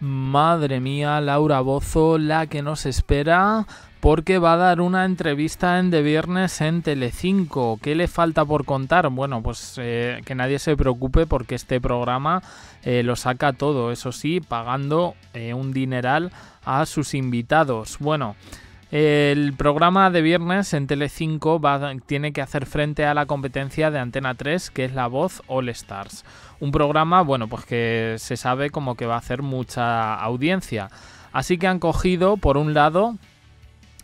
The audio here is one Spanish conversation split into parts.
Madre mía, Laura Bozo, la que nos espera, porque va a dar una entrevista en de viernes en Telecinco. ¿Qué le falta por contar? Bueno, pues eh, que nadie se preocupe porque este programa eh, lo saca todo, eso sí, pagando eh, un dineral a sus invitados. Bueno. El programa de viernes en Tele5 tiene que hacer frente a la competencia de Antena 3, que es La Voz All Stars. Un programa, bueno, pues que se sabe como que va a hacer mucha audiencia. Así que han cogido, por un lado,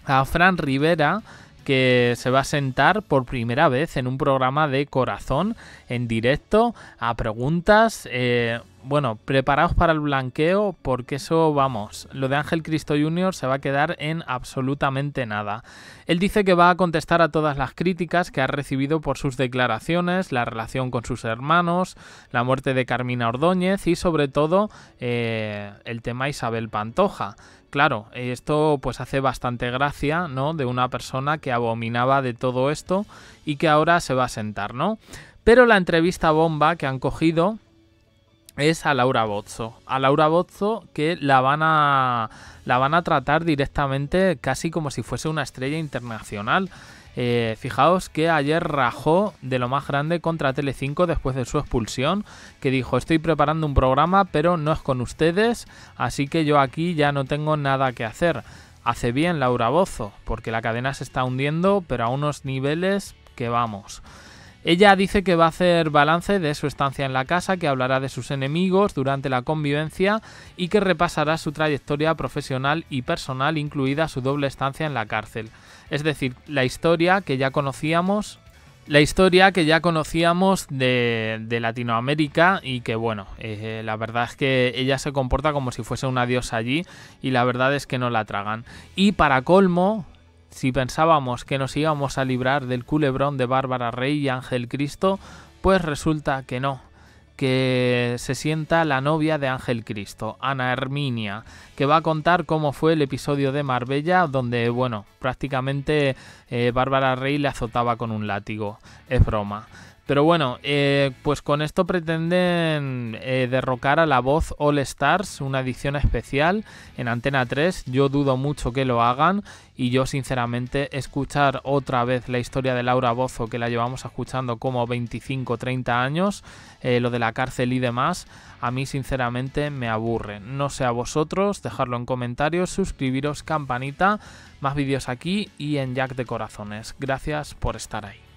a Fran Rivera, que se va a sentar por primera vez en un programa de corazón, en directo, a preguntas. Eh, bueno, preparaos para el blanqueo porque eso, vamos, lo de Ángel Cristo Jr. se va a quedar en absolutamente nada. Él dice que va a contestar a todas las críticas que ha recibido por sus declaraciones, la relación con sus hermanos, la muerte de Carmina Ordóñez y sobre todo eh, el tema Isabel Pantoja claro, esto pues hace bastante gracia, ¿no? De una persona que abominaba de todo esto y que ahora se va a sentar, ¿no? Pero la entrevista bomba que han cogido es a Laura Bozzo. A Laura Bozzo que la van a la van a tratar directamente casi como si fuese una estrella internacional. Eh, fijaos que ayer rajó de lo más grande contra Telecinco después de su expulsión, que dijo estoy preparando un programa pero no es con ustedes, así que yo aquí ya no tengo nada que hacer. Hace bien Laura Bozzo, porque la cadena se está hundiendo, pero a unos niveles que vamos. Ella dice que va a hacer balance de su estancia en la casa, que hablará de sus enemigos durante la convivencia y que repasará su trayectoria profesional y personal, incluida su doble estancia en la cárcel. Es decir, la historia que ya conocíamos la historia que ya conocíamos de, Latinoamérica y que bueno, eh, la verdad es que ella se comporta como si fuese una diosa allí y la verdad es que no la tragan. Y para colmo, si pensábamos que nos íbamos a librar del culebrón de Bárbara Rey y Ángel Cristo, pues resulta que no, que se sienta la novia de Ángel Cristo, Ana Herminia, que va a contar cómo fue el episodio de Marbella, donde, bueno, prácticamente eh, Bárbara Rey le azotaba con un látigo. Es broma. Pero bueno, eh, pues con esto pretenden eh, derrocar a la voz All Stars, una edición especial en Antena 3. Yo dudo mucho que lo hagan y yo sinceramente escuchar otra vez la historia de Laura Bozo, que la llevamos escuchando como 25, 30 años, eh, lo de la cárcel y demás, a mí sinceramente me aburre. No sé a vosotros, dejadlo en comentarios, suscribiros, campanita, más vídeos aquí y en Jack de Corazones. Gracias por estar ahí.